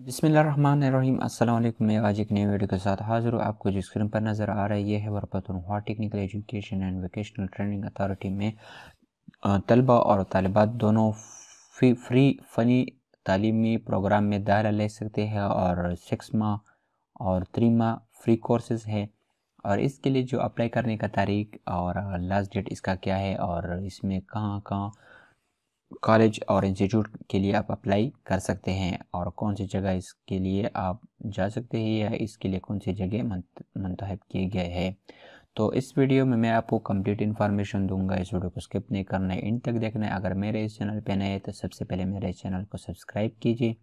बसमीम अल्लाम मैं आज एक नई वीडियो के साथ हाजिर हूँ आपको जो स्क्रीन पर नज़र आ रहा है ये है वरबतुलहा technical education and vocational training authority में तलबा और तलबात दोनों फी फ्री फ़नी तालीमी प्रोग्राम में दायरा ले सकते हैं और सिक्स माह और थ्री माह फ्री कोर्सेज़ है और इसके लिए जो अप्लाई करने का तारीख और लास्ट डेट इसका क्या है और इसमें कहाँ कहाँ कॉलेज और इंस्टीट्यूट के लिए आप अप्लाई कर सकते हैं और कौन सी जगह इसके लिए आप जा सकते हैं या इसके लिए कौन सी जगह मंतहब किए गए हैं तो इस वीडियो में मैं आपको कंप्लीट इन्फॉर्मेशन दूंगा इस वीडियो को स्किप नहीं करना है एंड तक देखना है अगर मेरे इस चैनल पर नए हैं तो सबसे पहले मेरे इस चैनल को सब्सक्राइब कीजिए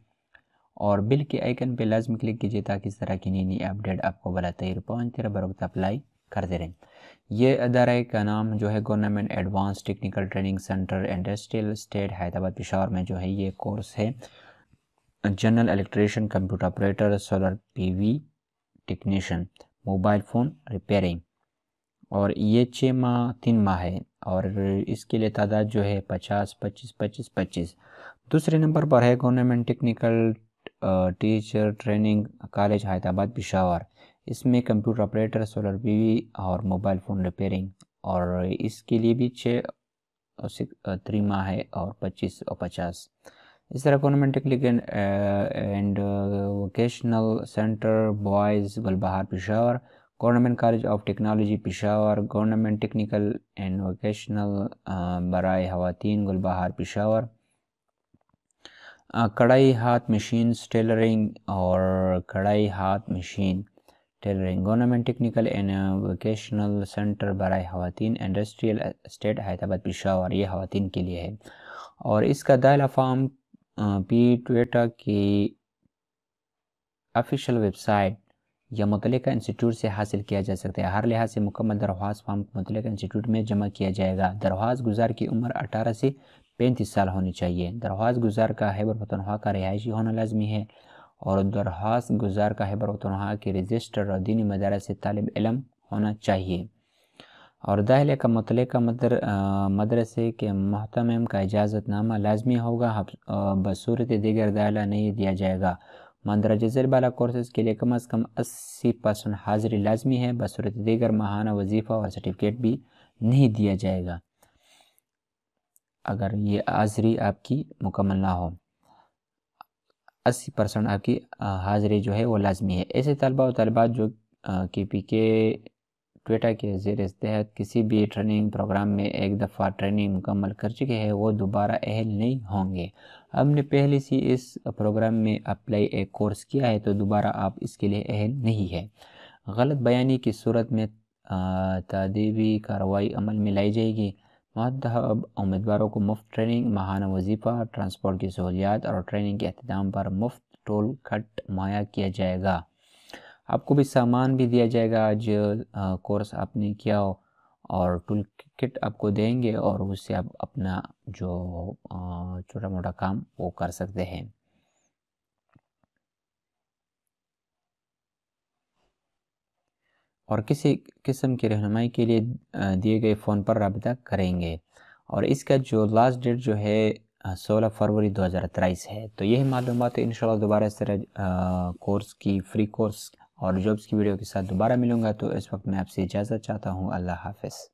और बिल के आइकन पर लाजम क्लिक कीजिए ताकि इस तरह की नई नई अपडेट आपको बला तैयार पहुँचते रहे बर अप्लाई करते रहें ये अदारे का नाम जो है government advance technical training centre industrial state Hyderabad Peshawar में जो है ये कोर्स है general electrician computer operator solar PV technician mobile phone repairing और ये छः माह तीन माह है और इसके लिए तादाद जो है पचास पच्चीस पच्चीस पच्चीस दूसरे नंबर पर है government technical teacher training college Hyderabad Peshawar इसमें कंप्यूटर ऑपरेटर सोलर बीवी और मोबाइल फ़ोन रिपेयरिंग और इसके लिए भी छः थ्री माह है और पच्चीस और पचास इस तरह technic and vocational centre boys Gulbahar Peshawar government college of technology Peshawar government technical and vocational बरए ख़वान गुलबहार पेशावर कढ़ाई हाथ मशीन टेलरिंग और कढ़ाई हाथ machine tailoring government technical and vocational centre बरए खातन इंडस्ट्रियल स्टेट हैदराबाद पिशावर ये खातन के लिए है और इसका दायला फार्म पी टा की ऑफिशियल वेबसाइट या मुतल इंस्टीट्यूट से हासिल किया जा सकता है हर लिहाज से मुकम्मल दरवाज़ फॉर्म मुतल इंस्टीट्यूट में जमा किया जाएगा दरवाज़ गुजार की उम्र अठारह से पैंतीस साल होनी चाहिए दरवाज़ गुजार का हैबर पतनख्वा का रिहायशी होना लाजमी है और दरहास गुजार का है रहा की रजिस्टर और दीनी मदारस से तालब इलम होना चाहिए और दाहले का मतले का मदर मदरसे के महतम का इजाज़तनामा लाजमी होगा बसूरत दिगर दाला नहीं दिया जाएगा मंदरज जलबाला कोर्सेज़ के लिए कम अज़ कम अस्सी परसेंट हाजिरी लाजमी है बसूरत दिगर माहाना वजीफ़ा और सर्टिफिकेट भी नहीं दिया जाएगा अगर ये हाजिरी आपकी मुकम्मल ना हो अस्सी परसेंट आपकी हाज़री जो है वो लाजमी है ऐसे तलबा और तलबा जो के पी के ट्वेटा के जेर तहत किसी भी ट्रेनिंग प्रोग्राम में एक दफ़ा ट्रेनिंग मुकम्मल कर चुके हैं वो दोबारा अहल नहीं होंगे हमने पहले से इस प्रोग्राम में अप्लाई एक कोर्स किया है तो दोबारा आप इसके लिए अहल नहीं है गलत बयानी की सूरत में तदीबी कार्रवाई अमल में लाई जाएगी मतहब उम्मीदवारों को मुफ्त ट्रेनिंग माहाना वजीफ़ा ट्रांसपोर्ट की सहूलियात और ट्रेनिंग के अहतमाम पर मुफ्त टोल कट मुहैया किया जाएगा आपको भी सामान भी दिया जाएगा आज कोर्स आपने किया हो और टूल किट आपको देंगे और उससे आप अपना जो छोटा मोटा काम वो कर सकते हैं और किसी किस्म की रहनुमाई के लिए दिए गए फ़ोन पर रबता करेंगे और इसका जो लास्ट डेट जो है सोलह फरवरी दो हज़ार तेईस है तो यही मालूम है इन दोबारा इस तरह कोर्स की फ्री कोर्स और जॉब्स की वीडियो के साथ दोबारा मिलूँगा तो इस वक्त मैं आपसे इजाज़त चाहता हूँ अल्लाह हाफिज़